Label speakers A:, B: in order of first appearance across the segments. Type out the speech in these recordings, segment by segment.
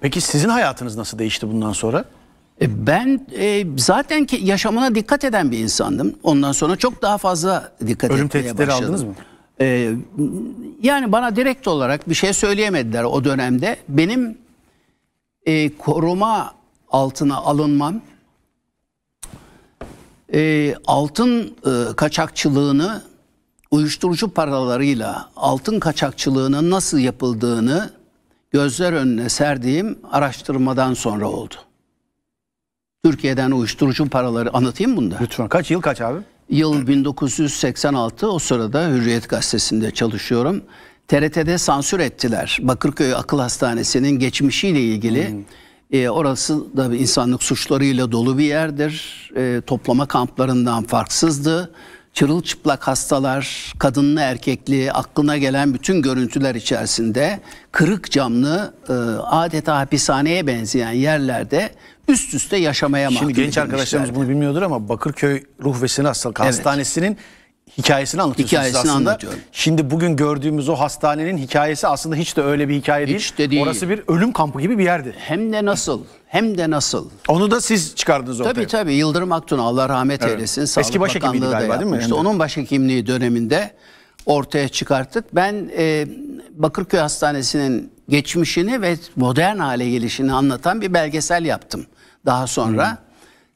A: Peki sizin hayatınız nasıl değişti bundan sonra? E, ben e, zaten ki yaşamına dikkat eden bir insandım. Ondan sonra çok daha fazla dikkat Ölüm etmeye başladım. Ölüm aldınız mı? E, yani bana direkt olarak bir şey söyleyemediler o dönemde. Benim e, koruma altına alınmam e, altın e, kaçakçılığını uyuşturucu paralarıyla altın kaçakçılığının nasıl yapıldığını gözler önüne serdiğim araştırmadan sonra oldu. Türkiye'den uyuşturucu paraları anlatayım bunda. Lütfen kaç yıl kaç abi? Yıl 1986 o sırada Hürriyet Gazetesi'nde çalışıyorum. TRT'de sansür ettiler. Bakırköy Akıl Hastanesi'nin geçmişiyle ilgili. Hmm. E, orası da insanlık suçlarıyla dolu bir yerdir. E, toplama kamplarından farksızdı çırılçıplak hastalar, kadınlı erkekli, aklına gelen bütün görüntüler içerisinde kırık camlı e, adeta hapishaneye benzeyen yerlerde üst üste yaşamaya mahkum Şimdi genç arkadaşlarımız bunu bilmiyordur ama Bakırköy Ruh ve Sinir Hastalık Hastanesi'nin hikayesini anlatıyorsunuz hikayesini aslında. Anlatıyorum. Şimdi bugün gördüğümüz o hastanenin hikayesi aslında hiç de öyle bir hikaye değil. de değil. Orası bir ölüm kampı gibi bir yerdi. Hem de nasıl? Hem de nasıl? Onu da siz çıkardınız ortaya. Tabii tabii. Yıldırım Aktun Allah rahmet evet. eylesin. Sağlık Eski başhekimiydi galiba değil mi? İşte onun başhekimliği döneminde ortaya çıkarttık. Ben e, Bakırköy Hastanesi'nin geçmişini ve modern hale gelişini anlatan bir belgesel yaptım daha sonra. Hı. Hmm.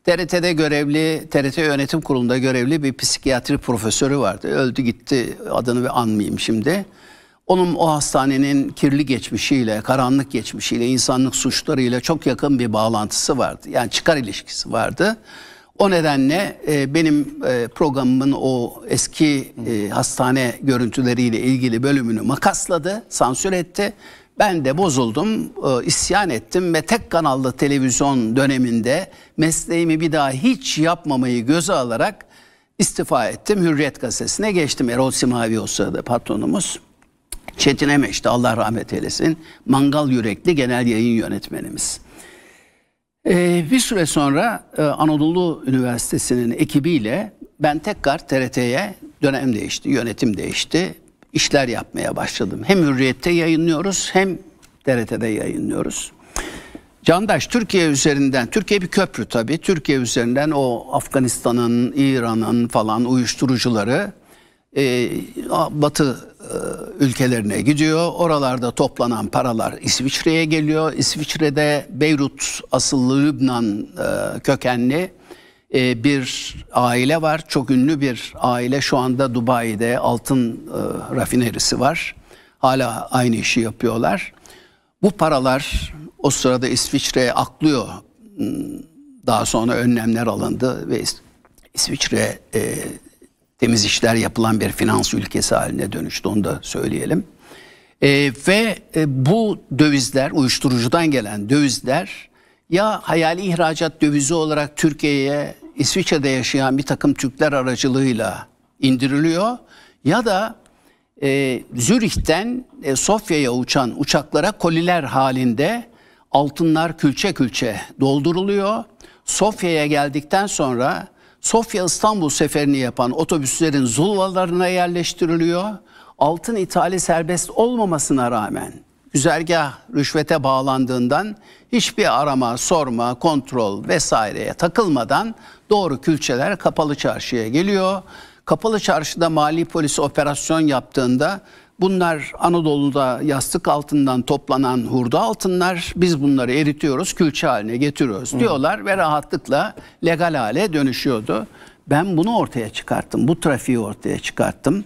A: TRT'de görevli, TRT Yönetim Kurulu'nda görevli bir psikiyatri profesörü vardı. Öldü gitti adını bir anmayayım şimdi. Onun o hastanenin kirli geçmişiyle, karanlık geçmişiyle, insanlık suçlarıyla çok yakın bir bağlantısı vardı. Yani çıkar ilişkisi vardı. O nedenle e, benim e, programımın o eski e, hastane görüntüleriyle ilgili bölümünü makasladı, sansür etti. Ben de bozuldum, e, isyan ettim ve tek kanallı televizyon döneminde mesleğimi bir daha hiç yapmamayı göze alarak istifa ettim. Hürriyet gazetesine geçtim. Erol Simavi o sırada patronumuz. Çetin Emeş'ti Allah rahmet eylesin. Mangal yürekli genel yayın yönetmenimiz. Ee, bir süre sonra e, Anadolu Üniversitesi'nin ekibiyle ben tekrar TRT'ye dönem değişti, yönetim değişti. işler yapmaya başladım. Hem Hürriyet'te yayınlıyoruz hem TRT'de yayınlıyoruz. Candaş Türkiye üzerinden, Türkiye bir köprü tabii. Türkiye üzerinden o Afganistan'ın, İran'ın falan uyuşturucuları e, Batı e, ülkelerine gidiyor. Oralarda toplanan paralar İsviçre'ye geliyor. İsviçre'de Beyrut asıllı Lübnan e, kökenli e, bir aile var. Çok ünlü bir aile. Şu anda Dubai'de altın rafinerisi var. Hala aynı işi yapıyorlar. Bu paralar o sırada İsviçre'ye aklıyor. Hmm, daha sonra önlemler alındı ve İsviçre temiz işler yapılan bir finans ülkesi haline dönüştü onu da söyleyelim. E, ve e, bu dövizler uyuşturucudan gelen dövizler ya hayali ihracat dövizi olarak Türkiye'ye İsviçre'de yaşayan bir takım Türkler aracılığıyla indiriliyor ya da e, Zürih'ten e, Sofya'ya uçan uçaklara koliler halinde altınlar külçe külçe dolduruluyor. Sofya'ya geldikten sonra Sofya-İstanbul seferini yapan otobüslerin zulvalarına yerleştiriliyor. Altın ithali serbest olmamasına rağmen güzergah rüşvete bağlandığından hiçbir arama, sorma, kontrol vesaireye takılmadan doğru külçeler kapalı çarşıya geliyor. Kapalı çarşıda mali polis operasyon yaptığında Bunlar Anadolu'da yastık altından toplanan hurda altınlar. Biz bunları eritiyoruz, külçe haline getiriyoruz diyorlar ve rahatlıkla legal hale dönüşüyordu. Ben bunu ortaya çıkarttım, bu trafiği ortaya çıkarttım.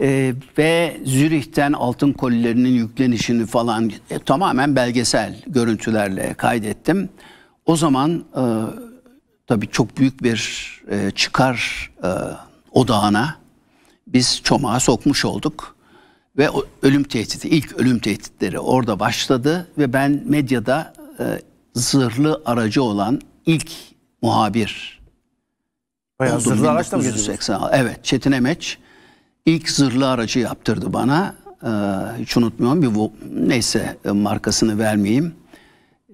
A: Ee, ve Zürih'ten altın kolilerinin yüklenişini falan e, tamamen belgesel görüntülerle kaydettim. O zaman e, tabii çok büyük bir e, çıkar e, odağına biz çomağa sokmuş olduk ve ölüm tehdidi, ilk ölüm tehditleri orada başladı ve ben medyada e, zırhlı aracı olan ilk muhabir
B: Bayağı oldum. zırhlı araçla mı Evet,
A: Çetin Emeç ilk zırhlı aracı yaptırdı bana. E, hiç unutmuyorum bir bu, neyse e, markasını vermeyeyim.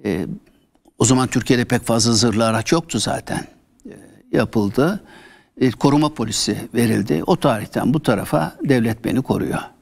A: E, o zaman Türkiye'de pek fazla zırhlı araç yoktu zaten. E, yapıldı. E, koruma polisi verildi. O tarihten bu tarafa devlet beni koruyor.